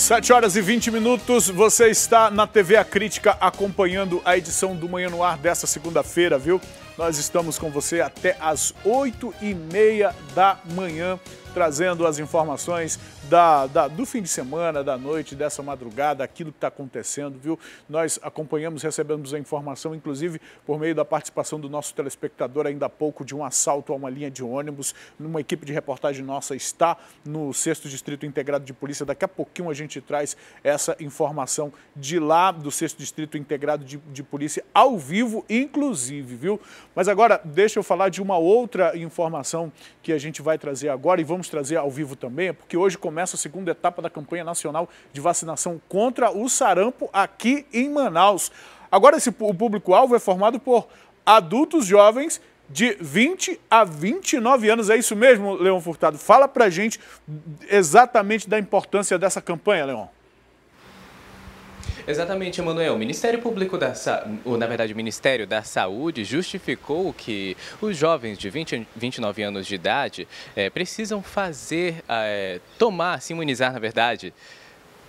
7 horas e 20 minutos, você está na TV A Crítica acompanhando a edição do Manhã no Ar dessa segunda-feira, viu? Nós estamos com você até às 8 e meia da manhã, trazendo as informações da, da, do fim de semana, da noite, dessa madrugada, aquilo que está acontecendo, viu? Nós acompanhamos, recebemos a informação, inclusive por meio da participação do nosso telespectador ainda há pouco, de um assalto a uma linha de ônibus. Uma equipe de reportagem nossa está no 6 Distrito Integrado de Polícia. Daqui a pouquinho a gente traz essa informação de lá, do 6 Distrito Integrado de, de Polícia, ao vivo, inclusive, viu? Mas agora, deixa eu falar de uma outra informação que a gente vai trazer agora e vamos trazer ao vivo também, porque hoje começa começa a segunda etapa da campanha nacional de vacinação contra o sarampo aqui em Manaus. Agora, esse, o público-alvo é formado por adultos jovens de 20 a 29 anos. É isso mesmo, Leão Furtado? Fala pra gente exatamente da importância dessa campanha, Leão. Exatamente, Emanuel. O Ministério Público da Sa... na verdade, o Ministério da Saúde justificou que os jovens de 20, 29 anos de idade é, precisam fazer, é, tomar, se imunizar, na verdade.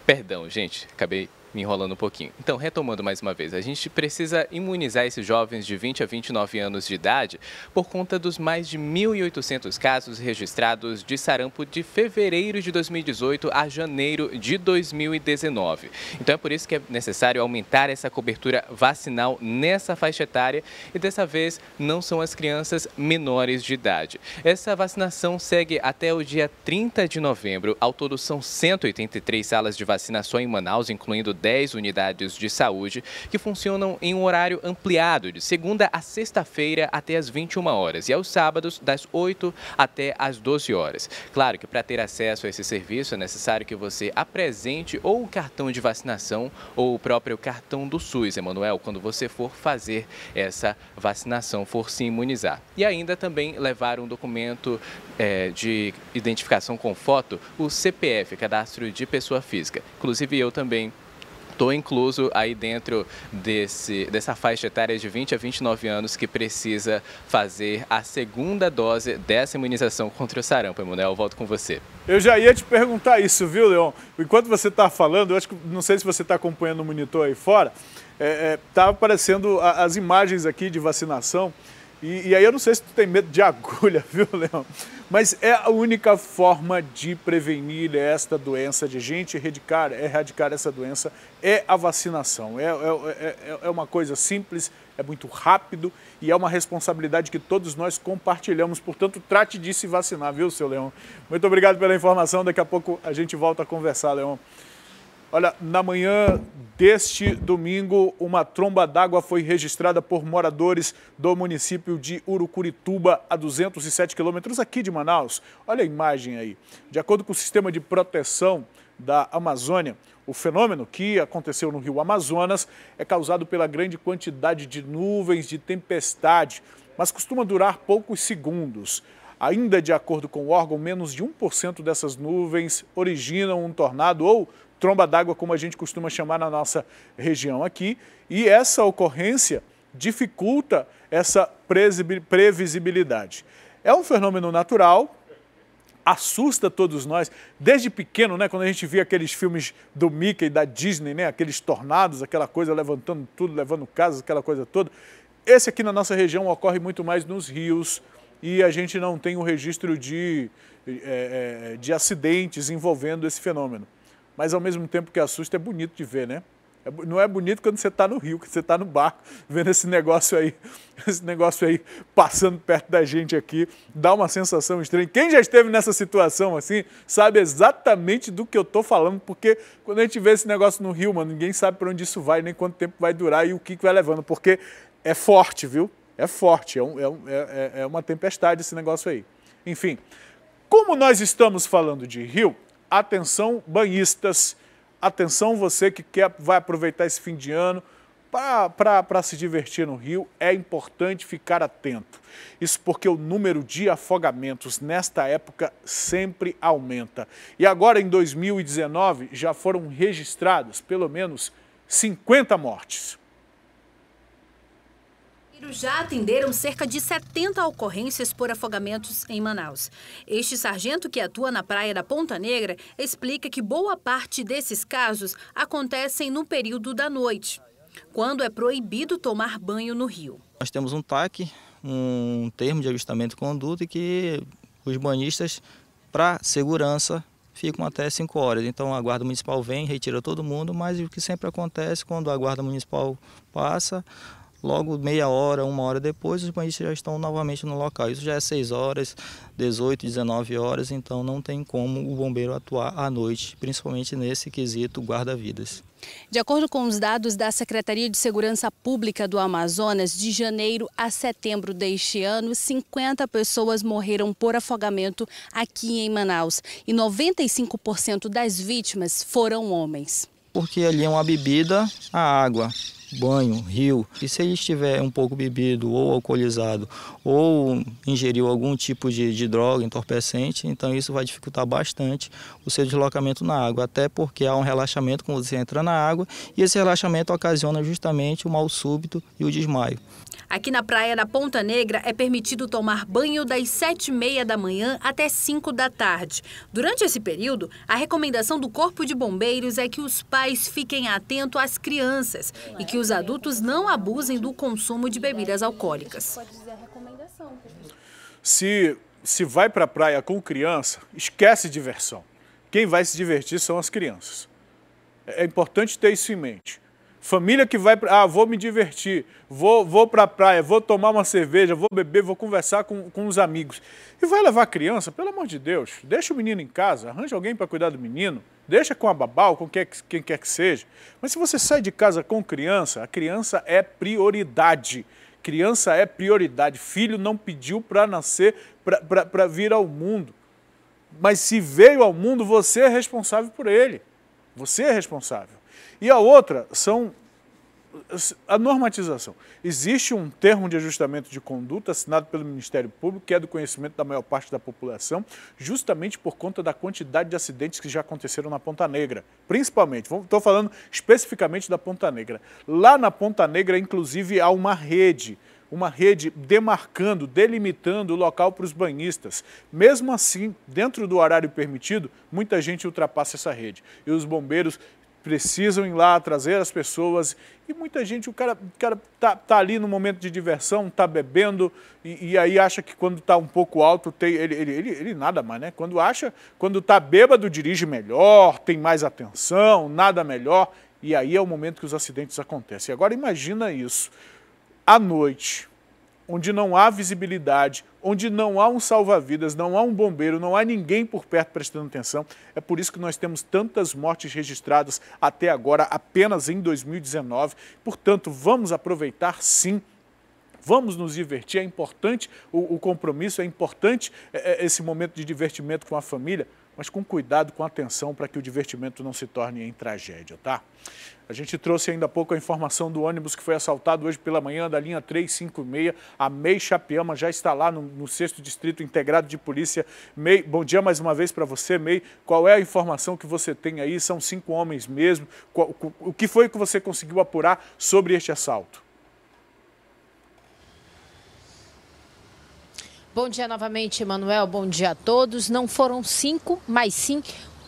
Perdão, gente, acabei me enrolando um pouquinho. Então, retomando mais uma vez, a gente precisa imunizar esses jovens de 20 a 29 anos de idade por conta dos mais de 1.800 casos registrados de sarampo de fevereiro de 2018 a janeiro de 2019. Então, é por isso que é necessário aumentar essa cobertura vacinal nessa faixa etária e dessa vez não são as crianças menores de idade. Essa vacinação segue até o dia 30 de novembro. Ao todo, são 183 salas de vacinação em Manaus, incluindo 10 unidades de saúde que funcionam em um horário ampliado, de segunda a sexta-feira até as 21 horas e aos sábados das 8 até as 12 horas. Claro que para ter acesso a esse serviço é necessário que você apresente ou o cartão de vacinação ou o próprio cartão do SUS, Emanuel, quando você for fazer essa vacinação, for se imunizar. E ainda também levar um documento é, de identificação com foto, o CPF, cadastro de pessoa física. Inclusive eu também estou incluso aí dentro desse, dessa faixa etária de 20 a 29 anos que precisa fazer a segunda dose dessa imunização contra o sarampo. Emanuel, volto com você. Eu já ia te perguntar isso, viu, Leon? Enquanto você está falando, eu acho que não sei se você está acompanhando o monitor aí fora, está é, é, tá aparecendo a, as imagens aqui de vacinação. E, e, aí eu não sei se tu tem medo de agulha, viu, Leão? Mas é a única forma de prevenir esta doença, de gente erradicar, é erradicar essa doença, é a vacinação. É, é, é, é, é uma coisa simples, é muito rápido e é uma responsabilidade que todos nós compartilhamos. Portanto, trate de se vacinar, viu, seu Leão? Muito obrigado pela informação. Daqui a pouco a gente volta a conversar, Leão. Olha, na manhã deste domingo, uma tromba d'água foi registrada por moradores do município de Urucurituba, a 207 quilômetros aqui de Manaus. Olha a imagem aí. De acordo com o sistema de proteção da Amazônia, o fenômeno que aconteceu no rio Amazonas é causado pela grande quantidade de nuvens de tempestade, mas costuma durar poucos segundos. Ainda de acordo com o órgão, menos de 1% dessas nuvens originam um tornado ou tromba d'água, como a gente costuma chamar na nossa região aqui, e essa ocorrência dificulta essa previsibilidade. É um fenômeno natural, assusta todos nós. Desde pequeno, né, quando a gente via aqueles filmes do Mickey e da Disney, né, aqueles tornados, aquela coisa levantando tudo, levando casas, aquela coisa toda. Esse aqui na nossa região ocorre muito mais nos rios e a gente não tem o um registro de, é, de acidentes envolvendo esse fenômeno mas ao mesmo tempo que assusta, é bonito de ver, né? É não é bonito quando você está no rio, quando você está no barco, vendo esse negócio aí, esse negócio aí passando perto da gente aqui, dá uma sensação estranha. Quem já esteve nessa situação assim, sabe exatamente do que eu tô falando, porque quando a gente vê esse negócio no rio, mano, ninguém sabe para onde isso vai, nem quanto tempo vai durar e o que, que vai levando, porque é forte, viu? É forte, é, um, é, é, é, é uma tempestade esse negócio aí. Enfim, como nós estamos falando de rio, Atenção, banhistas. Atenção, você que quer, vai aproveitar esse fim de ano para se divertir no Rio, é importante ficar atento. Isso porque o número de afogamentos nesta época sempre aumenta. E agora, em 2019, já foram registradas pelo menos 50 mortes já atenderam cerca de 70 ocorrências por afogamentos em Manaus. Este sargento que atua na praia da Ponta Negra explica que boa parte desses casos acontecem no período da noite, quando é proibido tomar banho no rio. Nós temos um TAC, um termo de ajustamento de conduta, e que os banhistas, para segurança, ficam até 5 horas. Então a guarda municipal vem, retira todo mundo, mas o que sempre acontece quando a guarda municipal passa, Logo meia hora, uma hora depois, os banhistas já estão novamente no local. Isso já é 6 horas, 18, 19 horas, então não tem como o bombeiro atuar à noite, principalmente nesse quesito guarda-vidas. De acordo com os dados da Secretaria de Segurança Pública do Amazonas, de janeiro a setembro deste ano, 50 pessoas morreram por afogamento aqui em Manaus e 95% das vítimas foram homens. Porque ali é uma bebida, a água banho, rio. E se ele estiver um pouco bebido ou alcoolizado ou ingeriu algum tipo de, de droga entorpecente, então isso vai dificultar bastante o seu deslocamento na água, até porque há um relaxamento quando você entra na água e esse relaxamento ocasiona justamente o mal súbito e o desmaio. Aqui na praia da Ponta Negra é permitido tomar banho das 7 e meia da manhã até 5 da tarde. Durante esse período, a recomendação do Corpo de Bombeiros é que os pais fiquem atentos às crianças e que os adultos não abusem do consumo de bebidas alcoólicas. Se, se vai para a praia com criança, esquece diversão. Quem vai se divertir são as crianças. É, é importante ter isso em mente. Família que vai para. Ah, vou me divertir, vou, vou para a praia, vou tomar uma cerveja, vou beber, vou conversar com, com os amigos. E vai levar a criança, pelo amor de Deus, deixa o menino em casa, arranja alguém para cuidar do menino, deixa com a babá ou com quem, é quem quer que seja. Mas se você sai de casa com criança, a criança é prioridade. Criança é prioridade. Filho não pediu para nascer, para vir ao mundo. Mas se veio ao mundo, você é responsável por ele. Você é responsável. E a outra são a normatização. Existe um termo de ajustamento de conduta assinado pelo Ministério Público, que é do conhecimento da maior parte da população, justamente por conta da quantidade de acidentes que já aconteceram na Ponta Negra, principalmente. Estou falando especificamente da Ponta Negra. Lá na Ponta Negra, inclusive, há uma rede uma rede demarcando, delimitando o local para os banhistas. Mesmo assim, dentro do horário permitido, muita gente ultrapassa essa rede. E os bombeiros precisam ir lá trazer as pessoas. E muita gente, o cara, o cara tá, tá ali no momento de diversão, tá bebendo, e, e aí acha que quando tá um pouco alto, tem, ele, ele, ele, ele, nada mais, né? Quando acha, quando tá bêbado, dirige melhor, tem mais atenção, nada melhor. E aí é o momento que os acidentes acontecem. Agora imagina isso. À noite, onde não há visibilidade, onde não há um salva-vidas, não há um bombeiro, não há ninguém por perto prestando atenção. É por isso que nós temos tantas mortes registradas até agora, apenas em 2019. Portanto, vamos aproveitar sim Vamos nos divertir, é importante o, o compromisso, é importante é, é esse momento de divertimento com a família, mas com cuidado, com atenção, para que o divertimento não se torne em tragédia, tá? A gente trouxe ainda há pouco a informação do ônibus que foi assaltado hoje pela manhã da linha 356, a MEI Chapeama, já está lá no, no 6 Distrito Integrado de Polícia. MEI, bom dia mais uma vez para você, MEI. Qual é a informação que você tem aí? São cinco homens mesmo. Qual, o que foi que você conseguiu apurar sobre este assalto? Bom dia novamente, Emanuel. Bom dia a todos. Não foram cinco, mas sim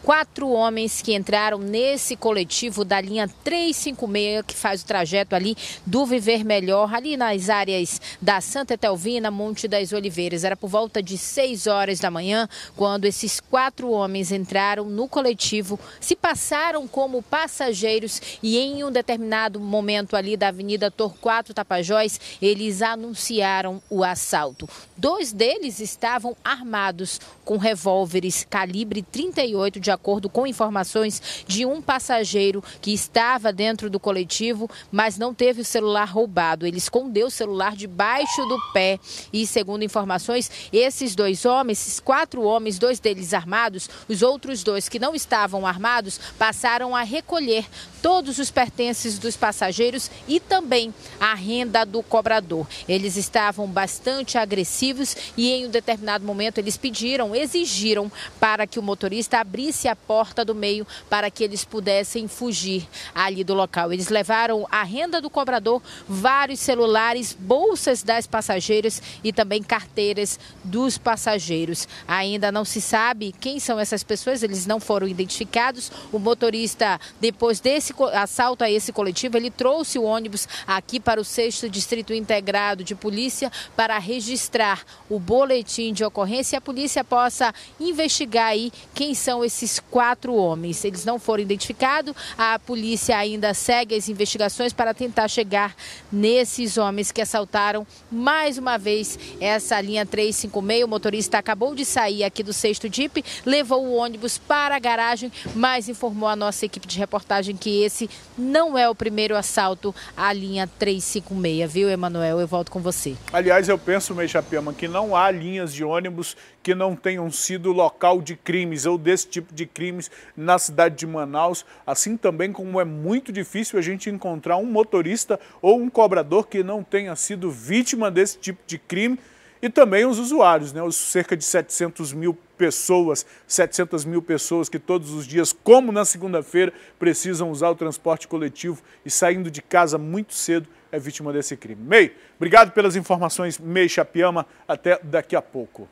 quatro homens que entraram nesse coletivo da linha 356, que faz o trajeto ali do Viver Melhor, ali nas áreas da Santa Etelvina, Monte das Oliveiras. Era por volta de 6 horas da manhã, quando esses quatro homens entraram no coletivo, se passaram como passageiros e em um determinado momento ali da Avenida Torquato Tapajós, eles anunciaram o assalto. Dois deles estavam armados com revólveres calibre 38 de de acordo com informações de um passageiro que estava dentro do coletivo, mas não teve o celular roubado. Ele escondeu o celular debaixo do pé e, segundo informações, esses dois homens, esses quatro homens, dois deles armados, os outros dois que não estavam armados, passaram a recolher todos os pertences dos passageiros e também a renda do cobrador. Eles estavam bastante agressivos e, em um determinado momento, eles pediram, exigiram para que o motorista abrisse abrisse a porta do meio para que eles pudessem fugir ali do local. Eles levaram a renda do cobrador, vários celulares, bolsas das passageiras e também carteiras dos passageiros. Ainda não se sabe quem são essas pessoas, eles não foram identificados. O motorista, depois desse assalto a esse coletivo, ele trouxe o ônibus aqui para o 6 Distrito Integrado de Polícia para registrar o boletim de ocorrência e a polícia possa investigar aí quem são esses quatro homens. Eles não foram identificados, a polícia ainda segue as investigações para tentar chegar nesses homens que assaltaram mais uma vez essa linha 356. O motorista acabou de sair aqui do sexto Jeep, levou o ônibus para a garagem, mas informou a nossa equipe de reportagem que esse não é o primeiro assalto à linha 356, viu, Emanuel? Eu volto com você. Aliás, eu penso, Meixapiama, que não há linhas de ônibus que não tenham sido local de crimes ou desse tipo de de crimes na cidade de Manaus, assim também como é muito difícil a gente encontrar um motorista ou um cobrador que não tenha sido vítima desse tipo de crime e também os usuários, né? Os cerca de 700 mil pessoas, 700 mil pessoas que todos os dias, como na segunda-feira, precisam usar o transporte coletivo e saindo de casa muito cedo é vítima desse crime. Mei, obrigado pelas informações, Mei Chapiama. Até daqui a pouco.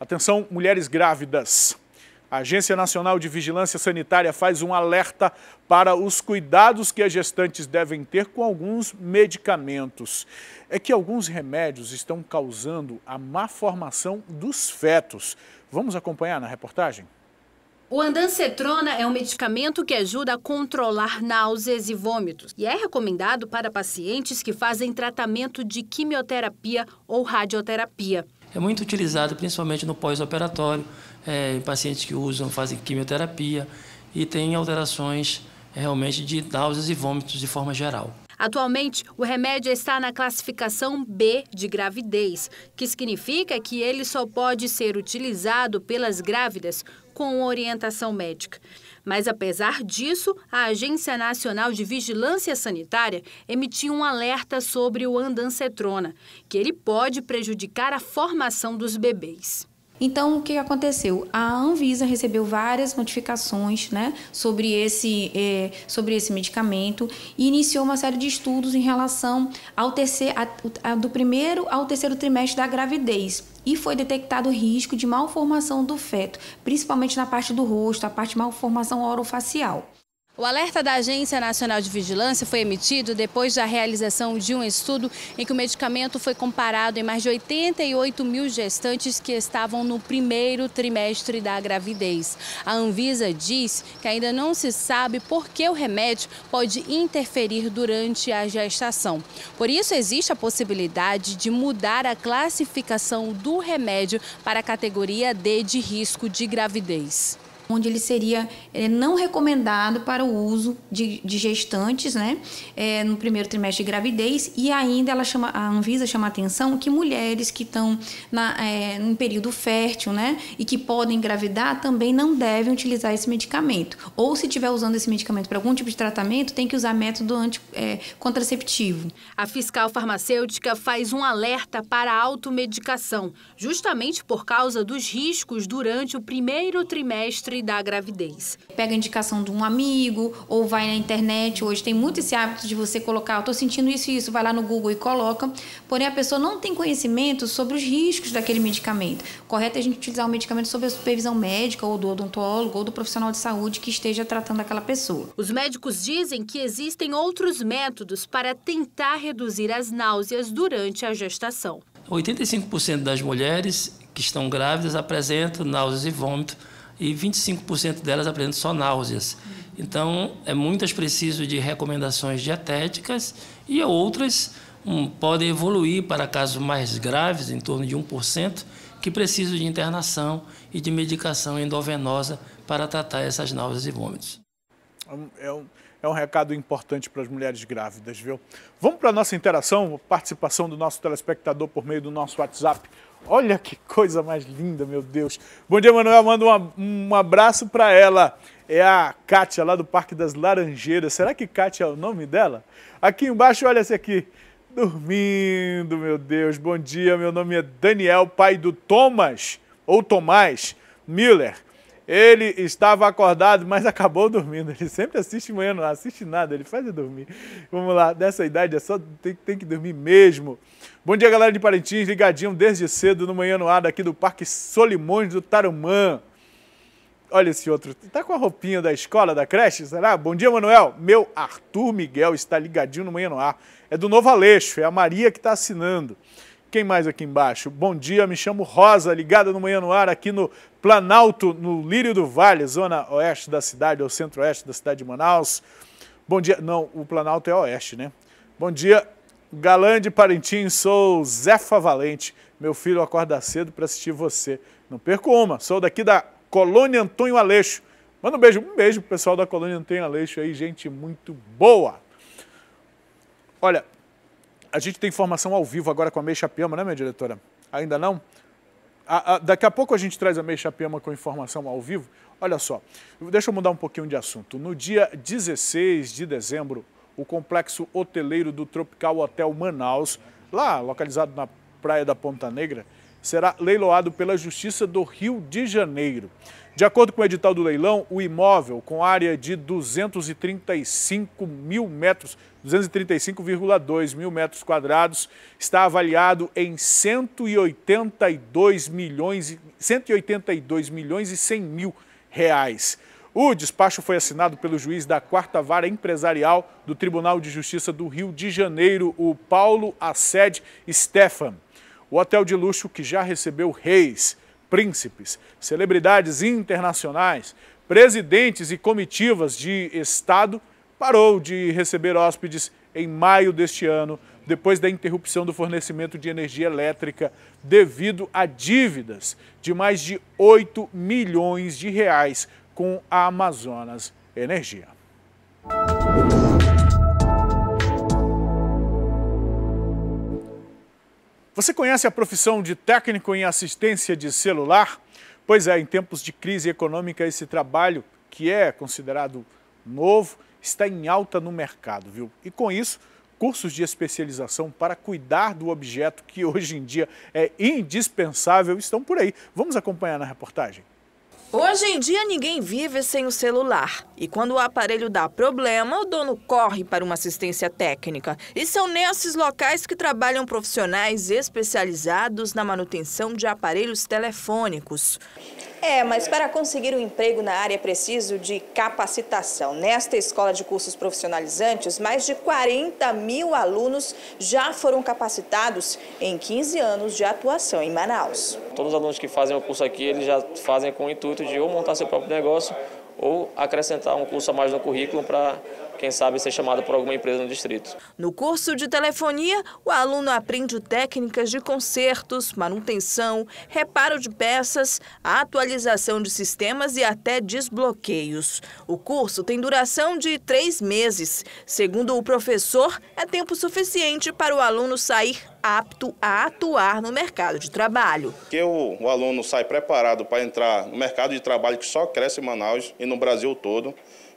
Atenção, mulheres grávidas. A Agência Nacional de Vigilância Sanitária faz um alerta para os cuidados que as gestantes devem ter com alguns medicamentos. É que alguns remédios estão causando a má formação dos fetos. Vamos acompanhar na reportagem? O andancetrona é um medicamento que ajuda a controlar náuseas e vômitos e é recomendado para pacientes que fazem tratamento de quimioterapia ou radioterapia. É muito utilizado principalmente no pós-operatório, é, em pacientes que usam, fazem quimioterapia e tem alterações é, realmente de náuseas e vômitos de forma geral. Atualmente, o remédio está na classificação B de gravidez, que significa que ele só pode ser utilizado pelas grávidas com orientação médica. Mas, apesar disso, a Agência Nacional de Vigilância Sanitária emitiu um alerta sobre o andancetrona, que ele pode prejudicar a formação dos bebês. Então, o que aconteceu? A Anvisa recebeu várias notificações né, sobre, esse, eh, sobre esse medicamento e iniciou uma série de estudos em relação ao terceiro, a, a, do primeiro ao terceiro trimestre da gravidez. E foi detectado risco de malformação do feto, principalmente na parte do rosto, a parte de malformação orofacial. O alerta da Agência Nacional de Vigilância foi emitido depois da realização de um estudo em que o medicamento foi comparado em mais de 88 mil gestantes que estavam no primeiro trimestre da gravidez. A Anvisa diz que ainda não se sabe por que o remédio pode interferir durante a gestação. Por isso, existe a possibilidade de mudar a classificação do remédio para a categoria D de risco de gravidez onde ele seria é, não recomendado para o uso de, de gestantes, né, é, no primeiro trimestre de gravidez. E ainda ela chama, a Anvisa chama a atenção que mulheres que estão é, em eh, período fértil, né, e que podem engravidar também não devem utilizar esse medicamento. Ou se estiver usando esse medicamento para algum tipo de tratamento, tem que usar método anti, é, contraceptivo. A fiscal farmacêutica faz um alerta para a automedicação, justamente por causa dos riscos durante o primeiro trimestre da gravidez. Pega a indicação de um amigo ou vai na internet. Hoje tem muito esse hábito de você colocar, eu ah, estou sentindo isso e isso, vai lá no Google e coloca. Porém, a pessoa não tem conhecimento sobre os riscos daquele medicamento. Correto é a gente utilizar o um medicamento sob a supervisão médica ou do odontólogo ou do profissional de saúde que esteja tratando aquela pessoa. Os médicos dizem que existem outros métodos para tentar reduzir as náuseas durante a gestação. 85% das mulheres que estão grávidas apresentam náuseas e vômito e 25% delas apresentam só náuseas. Então, é, muitas precisam de recomendações dietéticas e outras um, podem evoluir para casos mais graves, em torno de 1%, que precisam de internação e de medicação endovenosa para tratar essas náuseas e vômitos. É, é um, é um recado importante para as mulheres grávidas, viu? Vamos para a nossa interação, participação do nosso telespectador por meio do nosso WhatsApp, Olha que coisa mais linda, meu Deus. Bom dia, Manuel. Manda uma, um abraço para ela. É a Kátia, lá do Parque das Laranjeiras. Será que Kátia é o nome dela? Aqui embaixo, olha esse aqui. Dormindo, meu Deus. Bom dia, meu nome é Daniel, pai do Thomas, ou Tomás Miller. Ele estava acordado, mas acabou dormindo. Ele sempre assiste manhã, não assiste nada, ele faz é dormir. Vamos lá, dessa idade é só tem, tem que dormir mesmo. Bom dia, galera de Parintins, ligadinho desde cedo no Manhã no Ar, aqui do Parque Solimões do Tarumã. Olha esse outro. Tá com a roupinha da escola, da creche, será? Bom dia, Manuel. Meu Arthur Miguel está ligadinho no Manhã no Ar. É do Novo Aleixo, é a Maria que está assinando. Quem mais aqui embaixo? Bom dia, me chamo Rosa, ligada no Manhã no Ar, aqui no Planalto, no Lírio do Vale, zona oeste da cidade, ou centro-oeste da cidade de Manaus. Bom dia, não, o Planalto é oeste, né? Bom dia, galã de Parintins, sou Zefa Valente. Meu filho acorda cedo para assistir você. Não perco uma, sou daqui da Colônia Antônio Aleixo. Manda um beijo, um beijo pro pessoal da Colônia Antônio Aleixo aí, gente muito boa. Olha, a gente tem informação ao vivo agora com a Meixa Piama, né, minha diretora? Ainda não? A, a, daqui a pouco a gente traz a Meixa Piama com informação ao vivo. Olha só, deixa eu mudar um pouquinho de assunto. No dia 16 de dezembro, o complexo hoteleiro do Tropical Hotel Manaus, lá localizado na Praia da Ponta Negra, será leiloado pela Justiça do Rio de Janeiro. De acordo com o edital do leilão, o imóvel, com área de 235 mil metros, 235,2 mil metros quadrados, está avaliado em 182 milhões, 182 milhões e 100 mil reais. O despacho foi assinado pelo juiz da quarta vara empresarial do Tribunal de Justiça do Rio de Janeiro, o Paulo Assed Stefan. O hotel de luxo que já recebeu reis, príncipes, celebridades internacionais, presidentes e comitivas de Estado parou de receber hóspedes em maio deste ano, depois da interrupção do fornecimento de energia elétrica devido a dívidas de mais de 8 milhões de reais com a Amazonas Energia. Você conhece a profissão de técnico em assistência de celular? Pois é, em tempos de crise econômica, esse trabalho, que é considerado novo, está em alta no mercado, viu? E com isso, cursos de especialização para cuidar do objeto que hoje em dia é indispensável estão por aí. Vamos acompanhar na reportagem. Hoje em dia ninguém vive sem o celular. E quando o aparelho dá problema, o dono corre para uma assistência técnica. E são nesses locais que trabalham profissionais especializados na manutenção de aparelhos telefônicos. É, mas para conseguir um emprego na área é preciso de capacitação. Nesta escola de cursos profissionalizantes, mais de 40 mil alunos já foram capacitados em 15 anos de atuação em Manaus. Todos os alunos que fazem o curso aqui, eles já fazem com o intuito de ou montar seu próprio negócio ou acrescentar um curso a mais no currículo para quem sabe ser chamado por alguma empresa no distrito. No curso de telefonia, o aluno aprende técnicas de consertos, manutenção, reparo de peças, atualização de sistemas e até desbloqueios. O curso tem duração de três meses. Segundo o professor, é tempo suficiente para o aluno sair apto a atuar no mercado de trabalho. Que o, o aluno sai preparado para entrar no mercado de trabalho que só cresce em Manaus e no Brasil todo,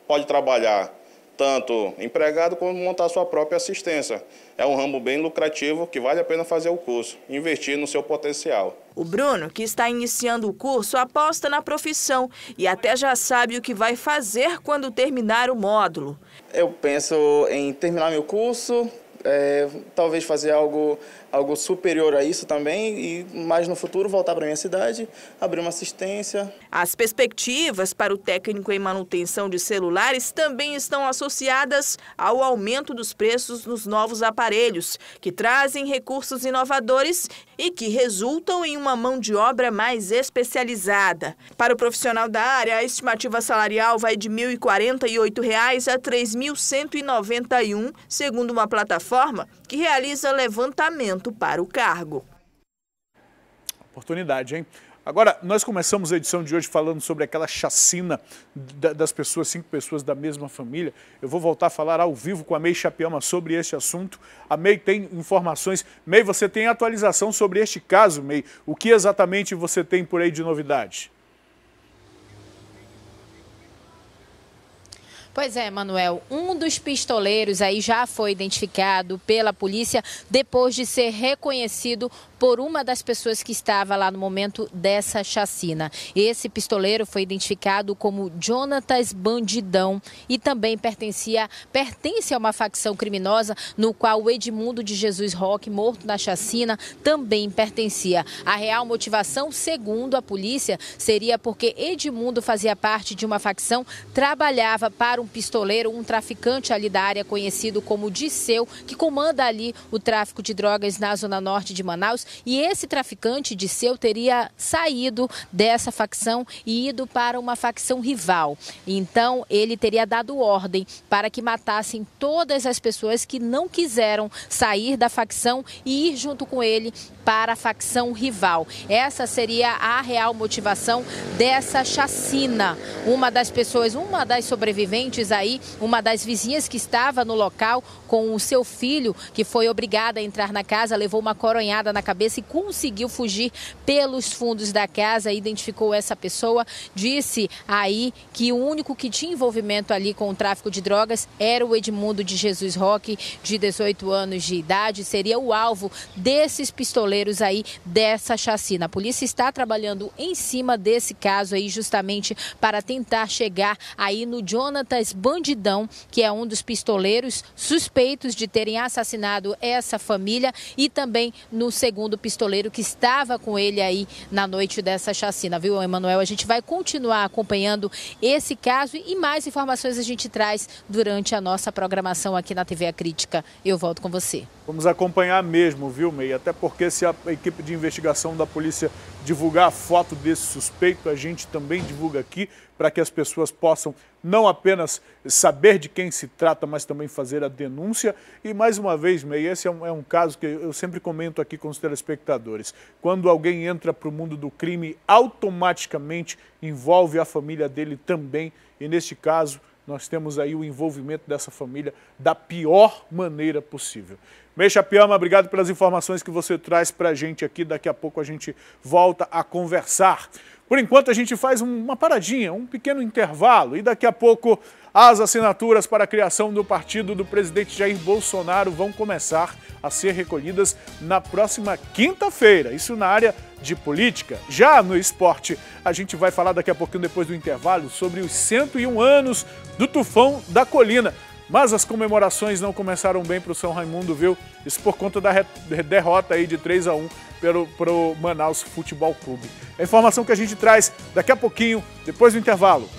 pode trabalhar tanto empregado como montar sua própria assistência. É um ramo bem lucrativo que vale a pena fazer o curso, investir no seu potencial. O Bruno, que está iniciando o curso, aposta na profissão e até já sabe o que vai fazer quando terminar o módulo. Eu penso em terminar meu curso, é, talvez fazer algo algo superior a isso também e mais no futuro voltar para minha cidade, abrir uma assistência. As perspectivas para o técnico em manutenção de celulares também estão associadas ao aumento dos preços nos novos aparelhos, que trazem recursos inovadores e que resultam em uma mão de obra mais especializada. Para o profissional da área, a estimativa salarial vai de R$ 1.048 a R$ 3.191, segundo uma plataforma que realiza levantamento para o cargo. Oportunidade, hein? Agora, nós começamos a edição de hoje falando sobre aquela chacina das pessoas, cinco pessoas da mesma família. Eu vou voltar a falar ao vivo com a Mei Chapiama sobre este assunto. A Mei tem informações. Mei, você tem atualização sobre este caso, Mei? O que exatamente você tem por aí de novidade? Pois é, Manuel. Um dos pistoleiros aí já foi identificado pela polícia depois de ser reconhecido por uma das pessoas que estava lá no momento dessa chacina. Esse pistoleiro foi identificado como Jonatas Bandidão e também pertencia, pertence a uma facção criminosa no qual o Edmundo de Jesus Roque, morto na chacina, também pertencia. A real motivação, segundo a polícia, seria porque Edmundo fazia parte de uma facção, trabalhava para um um pistoleiro, um traficante ali da área conhecido como Disseu, que comanda ali o tráfico de drogas na zona norte de Manaus. E esse traficante, Disseu, teria saído dessa facção e ido para uma facção rival. Então, ele teria dado ordem para que matassem todas as pessoas que não quiseram sair da facção e ir junto com ele para a facção rival. Essa seria a real motivação dessa chacina. Uma das pessoas, uma das sobreviventes, aí, uma das vizinhas que estava no local com o seu filho, que foi obrigada a entrar na casa, levou uma coronhada na cabeça e conseguiu fugir pelos fundos da casa, identificou essa pessoa, disse aí que o único que tinha envolvimento ali com o tráfico de drogas era o Edmundo de Jesus Roque, de 18 anos de idade, seria o alvo desses pistoleiros aí dessa chacina. A polícia está trabalhando em cima desse caso aí justamente para tentar chegar aí no Jonathan Bandidão, que é um dos pistoleiros suspeitos de terem assassinado essa família, e também no segundo pistoleiro que estava com ele aí na noite dessa chacina, viu, Emanuel? A gente vai continuar acompanhando esse caso e mais informações a gente traz durante a nossa programação aqui na TV A Crítica. Eu volto com você. Vamos acompanhar mesmo, viu, Meia? Até porque se a equipe de investigação da Polícia divulgar a foto desse suspeito, a gente também divulga aqui para que as pessoas possam não apenas saber de quem se trata, mas também fazer a denúncia. E mais uma vez, mei esse é um, é um caso que eu sempre comento aqui com os telespectadores. Quando alguém entra para o mundo do crime, automaticamente envolve a família dele também. E neste caso, nós temos aí o envolvimento dessa família da pior maneira possível. Meixa Piama, obrigado pelas informações que você traz para a gente aqui. Daqui a pouco a gente volta a conversar. Por enquanto, a gente faz uma paradinha, um pequeno intervalo e daqui a pouco as assinaturas para a criação do partido do presidente Jair Bolsonaro vão começar a ser recolhidas na próxima quinta-feira. Isso na área de política. Já no esporte, a gente vai falar daqui a pouquinho, depois do intervalo, sobre os 101 anos do Tufão da Colina. Mas as comemorações não começaram bem para o São Raimundo, viu? Isso por conta da derrota aí de 3 a 1 pelo o Manaus Futebol Clube. É informação que a gente traz daqui a pouquinho, depois do intervalo.